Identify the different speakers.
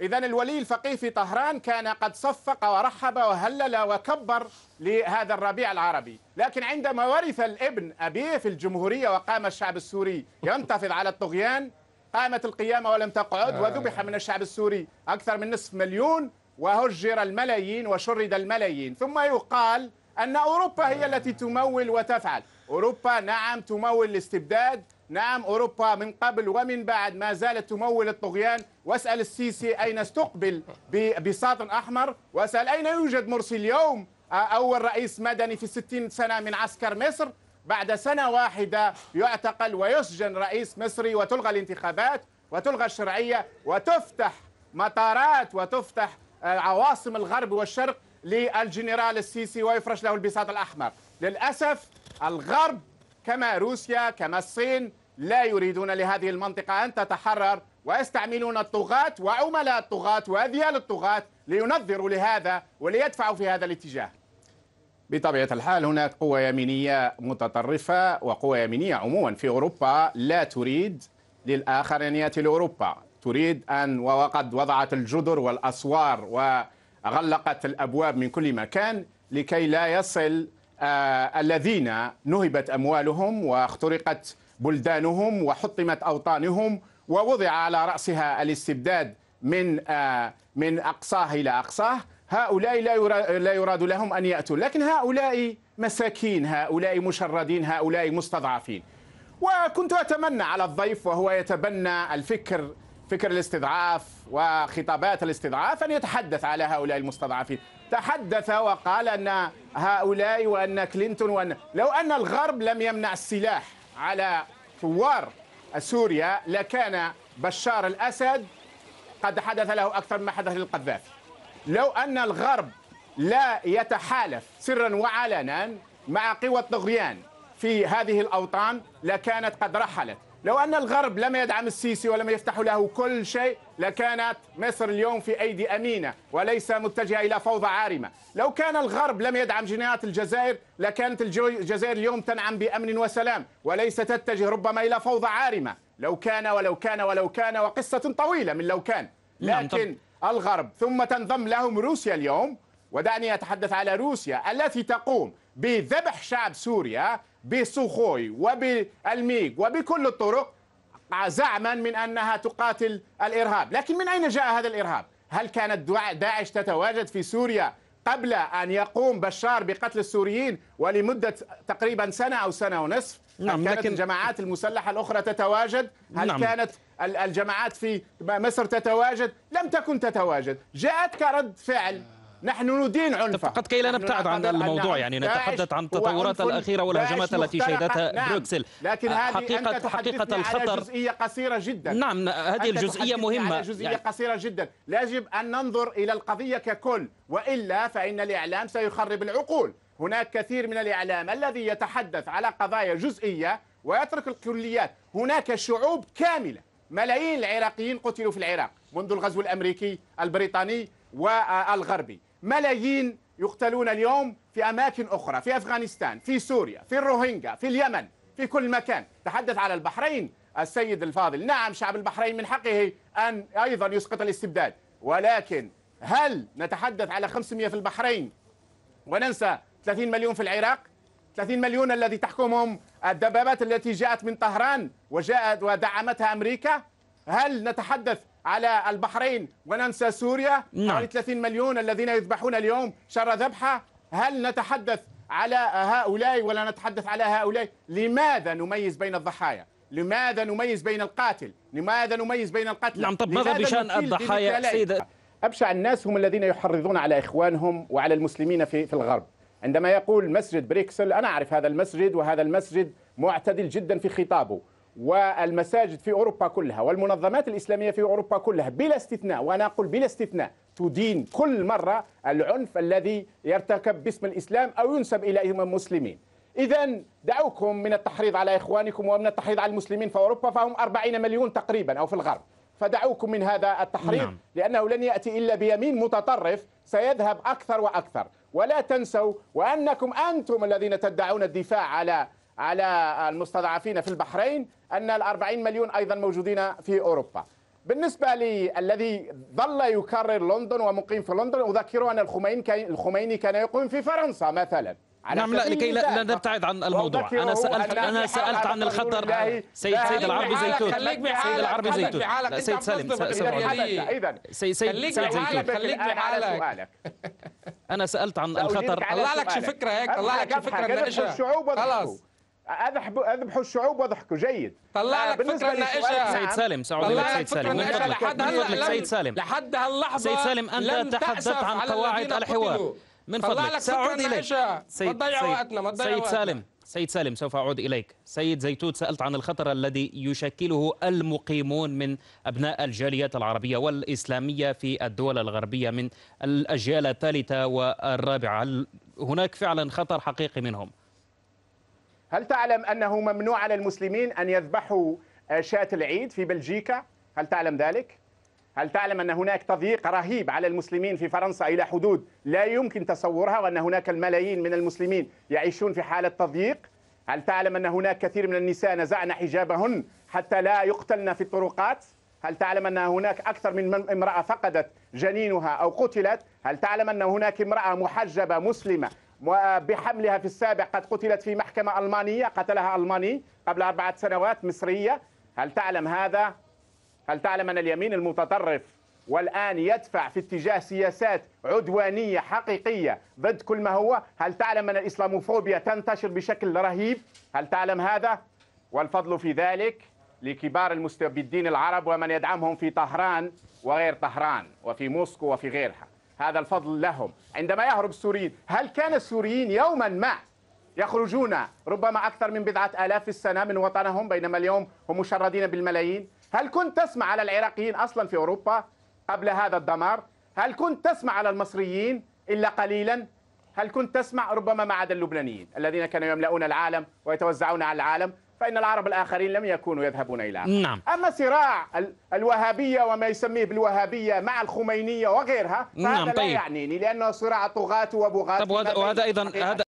Speaker 1: إذا الولي الفقيه في طهران كان قد صفق ورحب وهلل وكبر لهذا الربيع العربي لكن عندما ورث الابن أبيه في الجمهورية وقام الشعب السوري ينتفض على الطغيان قامت القيامة ولم تقعد آه. وذبح من الشعب السوري أكثر من نصف مليون وهجر الملايين وشرد الملايين ثم يقال أن أوروبا هي التي تمول وتفعل أوروبا نعم تمول الاستبداد نعم أوروبا من قبل ومن بعد ما زالت تمول الطغيان واسأل السيسي أين استقبل بساط أحمر واسأل أين يوجد مرسي اليوم أول رئيس مدني في 60 سنة من عسكر مصر بعد سنة واحدة يعتقل ويسجن رئيس مصري وتلغى الانتخابات وتلغى الشرعية وتفتح مطارات وتفتح آه، عواصم الغرب والشرق للجنرال السيسي ويفرش له البساط الأحمر للأسف الغرب كما روسيا كما الصين لا يريدون لهذه المنطقة أن تتحرر ويستعملون الطغاة وعملاء الطغاة وأذيال الطغاة لينظروا لهذا وليدفعوا في هذا الاتجاه بطبيعة الحال هناك قوى يمينية متطرفة وقوى يمينية عموما في أوروبا لا تريد للآخر أن يأتي لأوروبا تريد أن وقد وضعت الجدر والأسوار وغلقت الأبواب من كل مكان لكي لا يصل آه، الذين نهبت اموالهم واخترقت بلدانهم وحطمت اوطانهم ووضع على راسها الاستبداد من آه، من اقصاه الى اقصاه هؤلاء لا لا يراد لهم ان ياتوا لكن هؤلاء مساكين هؤلاء مشردين هؤلاء مستضعفين وكنت اتمنى على الضيف وهو يتبنى الفكر فكر الاستضعاف وخطابات الاستضعاف ان يتحدث على هؤلاء المستضعفين تحدث وقال أن هؤلاء وأن كلينتون وأن لو أن الغرب لم يمنع السلاح على ثوار سوريا لكان بشار الأسد قد حدث له أكثر ما حدث للقذافي لو أن الغرب لا يتحالف سرا وعلنا مع قوى الطغيان في هذه الأوطان لكانت قد رحلت لو أن الغرب لم يدعم السيسي ولم يفتح له كل شيء لكانت مصر اليوم في أيدي أمينة وليس متجهة إلى فوضى عارمة لو كان الغرب لم يدعم جنايات الجزائر لكانت الجزائر اليوم تنعم بأمن وسلام وليس تتجه ربما إلى فوضى عارمة لو كان ولو كان ولو كان وقصة طويلة من لو كان نعم، لكن الغرب ثم تنضم لهم روسيا اليوم ودعني أتحدث على روسيا التي تقوم بذبح شعب سوريا بسوخوي وبالميغ وبكل الطرق زعما من أنها تقاتل الإرهاب لكن من أين جاء هذا الإرهاب؟ هل كانت داعش تتواجد في سوريا قبل أن يقوم بشار بقتل السوريين ولمدة تقريبا سنة أو سنة ونصف نعم هل كانت لكن الجماعات المسلحة الأخرى تتواجد هل نعم. كانت الجماعات في مصر تتواجد لم تكن تتواجد جاءت كرد فعل نحن ندين عنفا قد كي لا نبتعد عن الموضوع يعني نتحدث عن التطورات الأخيرة والهجمات التي شهدتها نعم. بروكسل لكن هذه حقيقة, أنت حقيقة الخطر على جزئية قصيرة جدا نعم هذه الجزئية مهمة على جزئية يعني قصيرة جدا يجب أن ننظر إلى القضية ككل وإلا فإن الإعلام سيخرب العقول هناك كثير من الإعلام الذي يتحدث على قضايا جزئية ويترك الكليات هناك شعوب كاملة ملايين العراقيين قتلوا في العراق منذ الغزو الأمريكي البريطاني والغربي ملايين يقتلون اليوم في أماكن أخرى في أفغانستان في سوريا في الروهينجا في اليمن في كل مكان تحدث على البحرين السيد الفاضل نعم شعب البحرين من حقه أن أيضا يسقط الاستبداد ولكن هل نتحدث على 500 في البحرين وننسى 30 مليون في العراق 30 مليون الذي تحكمهم الدبابات التي جاءت من طهران وجاءت ودعمتها أمريكا هل نتحدث على البحرين وننسى سوريا نعم. حوالي 30 مليون الذين يذبحون اليوم شر ذبحة هل نتحدث على هؤلاء ولا نتحدث على هؤلاء لماذا نميز بين الضحايا لماذا نميز بين القاتل لماذا نميز بين القتلى نعم طب ماذا بشأن الضحايا سيدة أبشع الناس هم الذين يحرضون على إخوانهم وعلى المسلمين في, في الغرب عندما يقول مسجد بريكسل أنا أعرف هذا المسجد وهذا المسجد معتدل جدا في خطابه والمساجد في أوروبا كلها والمنظمات الإسلامية في أوروبا كلها بلا استثناء وأنا أقول بلا استثناء تدين كل مرة العنف الذي يرتكب باسم الإسلام أو ينسب إلى مسلمين إذا دعوكم من التحريض على إخوانكم ومن التحريض على المسلمين في أوروبا فهم 40 مليون تقريبا أو في الغرب فدعوكم من هذا التحريض نعم. لأنه لن يأتي إلا بيمين متطرف سيذهب أكثر وأكثر ولا تنسوا وأنكم أنتم الذين تدعون الدفاع على على المستضعفين في البحرين أن الأربعين مليون أيضا موجودين في أوروبا بالنسبة للذي ظل يكرر لندن ومقيم في لندن أذكر أن الخميني الخميني كان يقيم في فرنسا مثلا نعم لا لكي لا, لا نبتعد عن الموضوع انا سالت انا سالت عن الخطر سيد سيد العربي زيتون سيد العربي زيتون لا سيد سالم اذا سيد سيد زيتون خليك بحالك انا سالت عن الخطر طلع لك شي فكره هيك طلع لك شي فكره الشعوب خلاص اذبحوا اذبحوا الشعوب واضحكوا جيد طلع آه، لك فكره ناقشها سيد سالم سعودي لك سيد سالم من فضلك من فضلك سيد سالم لحد هاللحظه سيد سالم انت تحدثت عن قواعد الحوار من فضلك سأعود إليك سيد, سيد, سيد سالم سيد سالم سوف أعود إليك سيد زيتوت سألت عن الخطر الذي يشكله المقيمون من أبناء الجاليات العربية والإسلامية في الدول الغربية من الأجيال الثالثة والرابعة هناك فعلا خطر حقيقي منهم هل تعلم أنه ممنوع على المسلمين أن يذبحوا آه، شاة العيد في بلجيكا؟ هل تعلم ذلك؟ هل تعلم أن هناك تضييق رهيب على المسلمين في فرنسا إلى حدود لا يمكن تصورها وأن هناك الملايين من المسلمين يعيشون في حالة تضييق؟ هل تعلم أن هناك كثير من النساء نزعن حجابهن حتى لا يقتلن في الطرقات؟ هل تعلم أن هناك أكثر من امرأة فقدت جنينها أو قتلت؟ هل تعلم أن هناك امرأة محجبة مسلمة وبحملها في السابق قد قتلت في محكمة ألمانية قتلها ألماني قبل أربعة سنوات مصرية هل تعلم هذا؟ هل تعلم أن اليمين المتطرف والآن يدفع في اتجاه سياسات عدوانية حقيقية ضد كل ما هو هل تعلم أن الإسلاموفوبيا تنتشر بشكل رهيب؟ هل تعلم هذا؟ والفضل في ذلك لكبار المستبدين العرب ومن يدعمهم في طهران وغير طهران وفي موسكو وفي غيرها هذا الفضل لهم عندما يهرب السوريين هل كان السوريين يوما ما يخرجون ربما أكثر من بضعة آلاف في السنة من وطنهم بينما اليوم هم مشردين بالملايين هل كنت تسمع على العراقيين أصلا في أوروبا قبل هذا الدمار هل كنت تسمع على المصريين إلا قليلا هل كنت تسمع ربما ما عدا اللبنانيين الذين كانوا يملؤون العالم ويتوزعون على العالم فإن العرب الآخرين لم يكونوا يذهبون إلى نعم. أما صراع الوهابية وما يسميه بالوهابية مع الخمينية وغيرها فهذا نعم. لا طيب. يعنيني لأنه صراع طغاة وبغاة طب وهذا, وهذا أيضا هذا